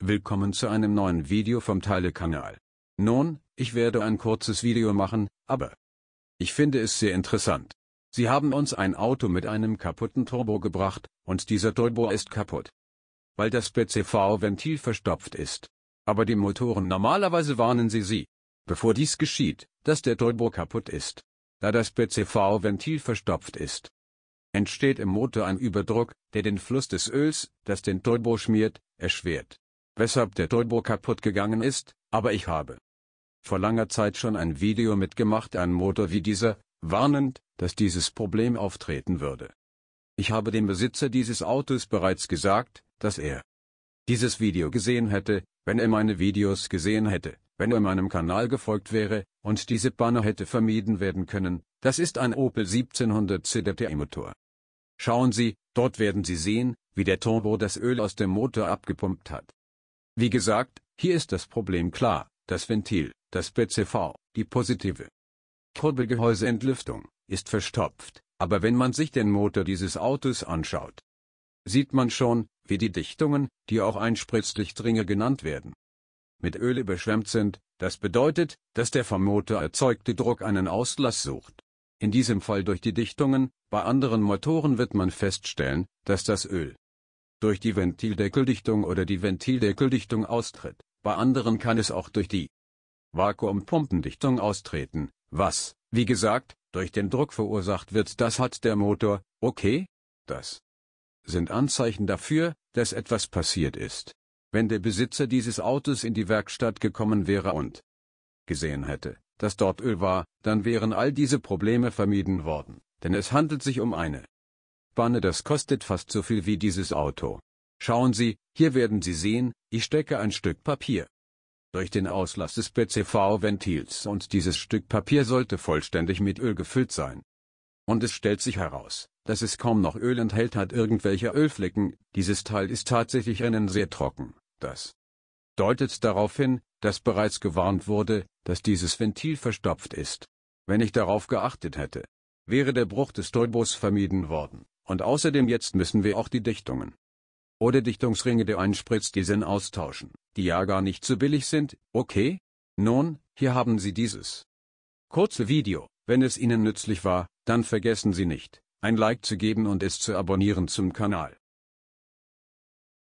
Willkommen zu einem neuen Video vom Teile-Kanal. Nun, ich werde ein kurzes Video machen, aber ich finde es sehr interessant. Sie haben uns ein Auto mit einem kaputten Turbo gebracht, und dieser Turbo ist kaputt. Weil das pcv ventil verstopft ist. Aber die Motoren normalerweise warnen sie sie, bevor dies geschieht, dass der Turbo kaputt ist. Da das pcv ventil verstopft ist, entsteht im Motor ein Überdruck, der den Fluss des Öls, das den Turbo schmiert, erschwert weshalb der Turbo kaputt gegangen ist, aber ich habe vor langer Zeit schon ein Video mitgemacht an Motor wie dieser, warnend, dass dieses Problem auftreten würde. Ich habe dem Besitzer dieses Autos bereits gesagt, dass er dieses Video gesehen hätte, wenn er meine Videos gesehen hätte, wenn er meinem Kanal gefolgt wäre, und diese Banner hätte vermieden werden können, das ist ein Opel 1700 CDTI Motor. Schauen Sie, dort werden Sie sehen, wie der Turbo das Öl aus dem Motor abgepumpt hat. Wie gesagt, hier ist das Problem klar, das Ventil, das BCV, die positive Kurbelgehäuseentlüftung, ist verstopft, aber wenn man sich den Motor dieses Autos anschaut, sieht man schon, wie die Dichtungen, die auch Einspritzdichtringe genannt werden, mit Öl überschwemmt sind, das bedeutet, dass der vom Motor erzeugte Druck einen Auslass sucht. In diesem Fall durch die Dichtungen, bei anderen Motoren wird man feststellen, dass das Öl durch die Ventildeckeldichtung oder die Ventildeckeldichtung austritt, bei anderen kann es auch durch die Vakuumpumpendichtung austreten, was, wie gesagt, durch den Druck verursacht wird. Das hat der Motor, okay? Das sind Anzeichen dafür, dass etwas passiert ist. Wenn der Besitzer dieses Autos in die Werkstatt gekommen wäre und gesehen hätte, dass dort Öl war, dann wären all diese Probleme vermieden worden, denn es handelt sich um eine Spanne das kostet fast so viel wie dieses Auto. Schauen Sie, hier werden Sie sehen, ich stecke ein Stück Papier. Durch den Auslass des pcv ventils und dieses Stück Papier sollte vollständig mit Öl gefüllt sein. Und es stellt sich heraus, dass es kaum noch Öl enthält hat irgendwelche Ölflecken, dieses Teil ist tatsächlich innen sehr trocken, das deutet darauf hin, dass bereits gewarnt wurde, dass dieses Ventil verstopft ist. Wenn ich darauf geachtet hätte, wäre der Bruch des Turbos vermieden worden. Und außerdem jetzt müssen wir auch die Dichtungen oder Dichtungsringe der Einspritzdiesen austauschen, die ja gar nicht so billig sind, okay? Nun, hier haben Sie dieses kurze Video. Wenn es Ihnen nützlich war, dann vergessen Sie nicht, ein Like zu geben und es zu abonnieren zum Kanal.